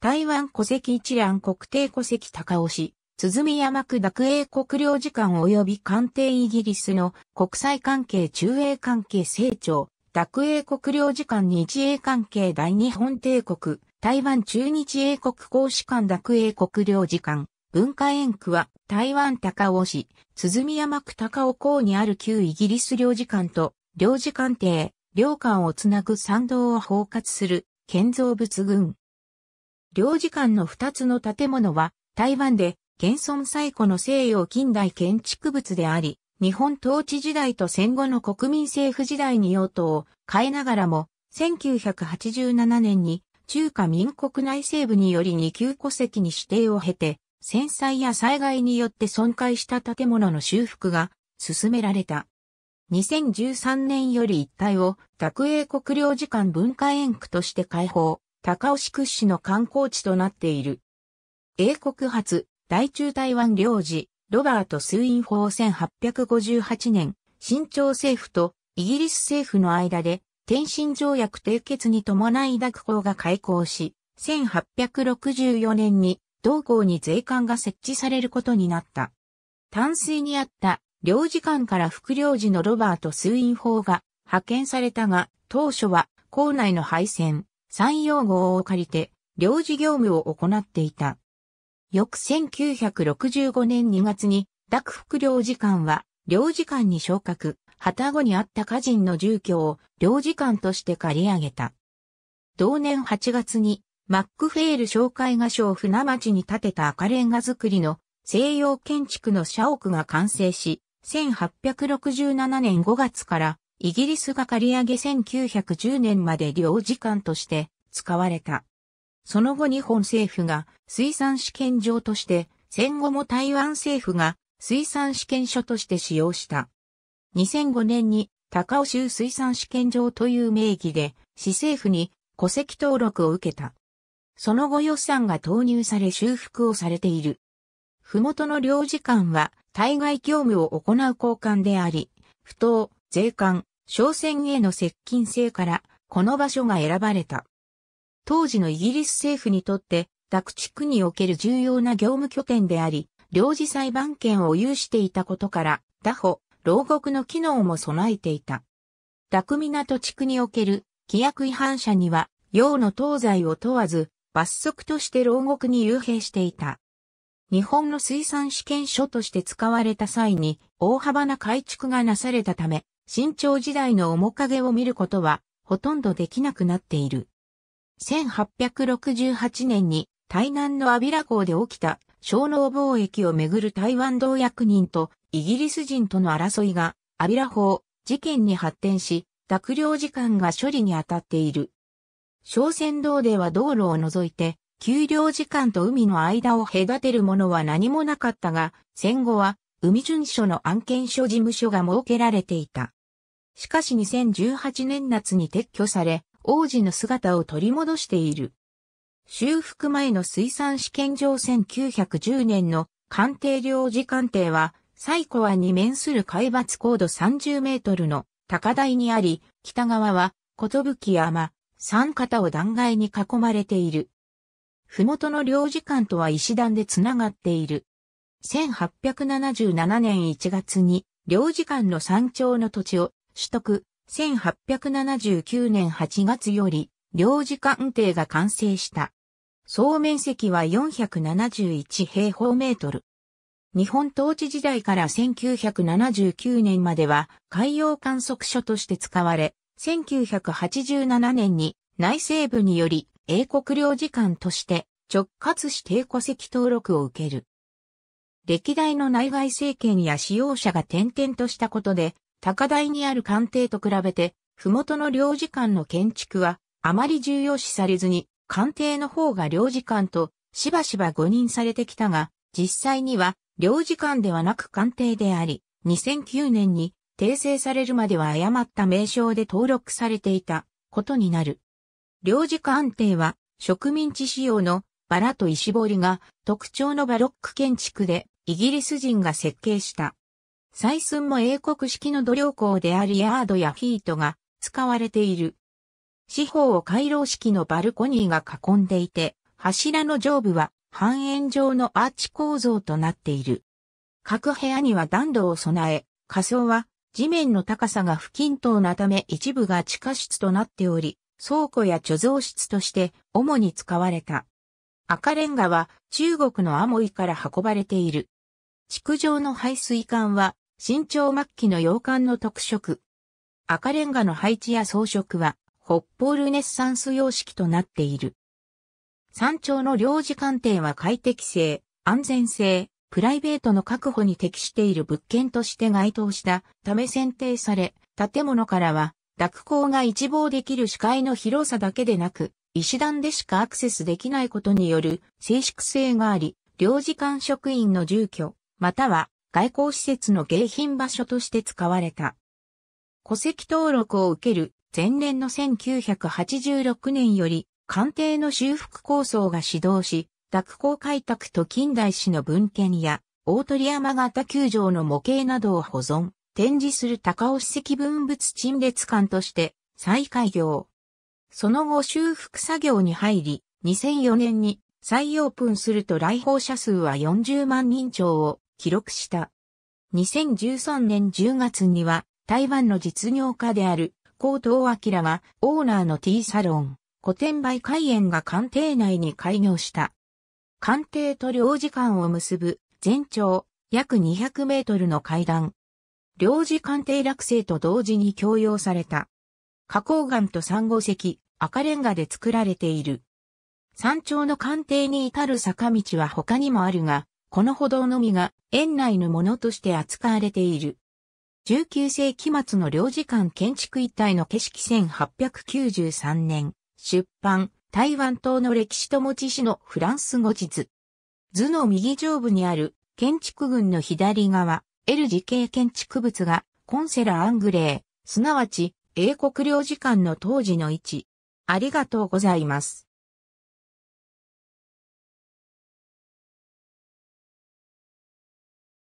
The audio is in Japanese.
台湾戸籍一覧国定戸籍高尾市、鼓山区濁英国領事館及び官邸イギリスの国際関係中英関係成長、濁英国領事館日英関係大日本帝国、台湾中日英国公使館濁英国領事館、文化園区は台湾高尾市、鼓山区高尾港にある旧イギリス領事館と領事館邸、領館をつなぐ参道を包括する建造物群。領事館の2つの建物は台湾で現存最古の西洋近代建築物であり、日本統治時代と戦後の国民政府時代に用途を変えながらも、1987年に中華民国内西部により二級戸籍に指定を経て、戦災や災害によって損壊した建物の修復が進められた。2013年より一帯を学英国領事館文化園区として開放。高尾市屈指の観光地となっている。英国発、大中台湾領事、ロバート・ス院ン法1858年、新朝政府とイギリス政府の間で、天津条約締結に伴いく法が開校し、1864年に同校に税関が設置されることになった。淡水にあった領事館から副領事のロバート・ス院ン法が派遣されたが、当初は校内の敗戦、山陽号を借りて、領事業務を行っていた。翌1965年2月に、幕副領事館は、領事館に昇格、旗後にあった家人の住居を領事館として借り上げた。同年8月に、マックフェール紹介画商船町に建てた赤レンガ造りの西洋建築の社屋が完成し、1867年5月からイギリスが借り上げ1910年まで領事館として使われた。その後日本政府が水産試験場として、戦後も台湾政府が水産試験所として使用した。2005年に高尾州水産試験場という名義で市政府に戸籍登録を受けた。その後予算が投入され修復をされている。ふもとの領事館は対外業務を行う交換であり、不当、税関、商船への接近性から、この場所が選ばれた。当時のイギリス政府にとって、宅地区における重要な業務拠点であり、領事裁判権を有していたことから、打歩、牢獄の機能も備えていた。宅港地区における規約違反者には、用の東西を問わず、罰則として牢獄に幽閉していた。日本の水産試験所として使われた際に、大幅な改築がなされたため、新朝時代の面影を見ることはほとんどできなくなっている。1868年に台南のアビラ港で起きた小農貿易をめぐる台湾同役人とイギリス人との争いがアビラ法事件に発展し、濁量時間が処理に当たっている。商船道では道路を除いて、給料時間と海の間を隔てるものは何もなかったが、戦後は海巡署の案件所事務所が設けられていた。しかし2018年夏に撤去され、王子の姿を取り戻している。修復前の水産試験場1910年の鑑定領事鑑定は、最古湾に面する海抜高度30メートルの高台にあり、北側は、寿山、三方を断崖に囲まれている。麓の領事館とは石段でつながっている。1877年1月に、領事館の山頂の土地を取得、1879年8月より、領事官邸が完成した。総面積は471平方メートル。日本統治時代から1979年までは海洋観測所として使われ、1987年に内政部により英国領事館として直轄指定戸籍登録を受ける。歴代の内外政権や使用者が転々としたことで高台にある官邸と比べて、麓の領事館の建築は、あまり重要視されずに、官邸の方が領事館と、しばしば誤認されてきたが、実際には、領事館ではなく官邸であり、2009年に訂正されるまでは誤った名称で登録されていたことになる。領事館邸は植民地仕様のバラと石彫りが特徴のバロック建築でイギリス人が設計した採寸も英国式の土量工でありヤードやフィートが使われている。四方を回廊式のバルコニーが囲んでいて、柱の上部は半円状のアーチ構造となっている。各部屋には暖炉を備え、仮想は地面の高さが不均等なため一部が地下室となっており、倉庫や貯蔵室として主に使われた。赤レンガは中国のアモイから運ばれている。築上の排水管は新潮末期の洋館の特色。赤レンガの配置や装飾は、北方ルネッサンス様式となっている。山頂の領事官邸は快適性、安全性、プライベートの確保に適している物件として該当したため選定され、建物からは、濁光が一望できる視界の広さだけでなく、石段でしかアクセスできないことによる静粛性があり、領事館職員の住居、または外交施設の迎賓場所として使われた。戸籍登録を受ける前年の1986年より、官邸の修復構想が始動し、学校開拓と近代史の文献や、大鳥山型球場の模型などを保存、展示する高尾史跡文物陳列館として再開業。その後修復作業に入り、2004年に再オープンすると来訪者数は40万人超を記録した。2013年10月には台湾の実業家である江藤明がオーナーのティーサロン、古典売開園が官邸内に開業した。官邸と領事館を結ぶ全長約200メートルの階段。領事官邸落成と同時に供用された。花崗岩と珊瑚石、赤レンガで作られている。山頂の官邸に至る坂道は他にもあるが、この歩道のみが園内のものとして扱われている。19世紀末の領事館建築一帯の景色1893年、出版、台湾島の歴史と持ち市のフランス語地図。図の右上部にある建築群の左側、L 字形建築物がコンセラ・アングレー、すなわち英国領事館の当時の位置。ありがとうございます。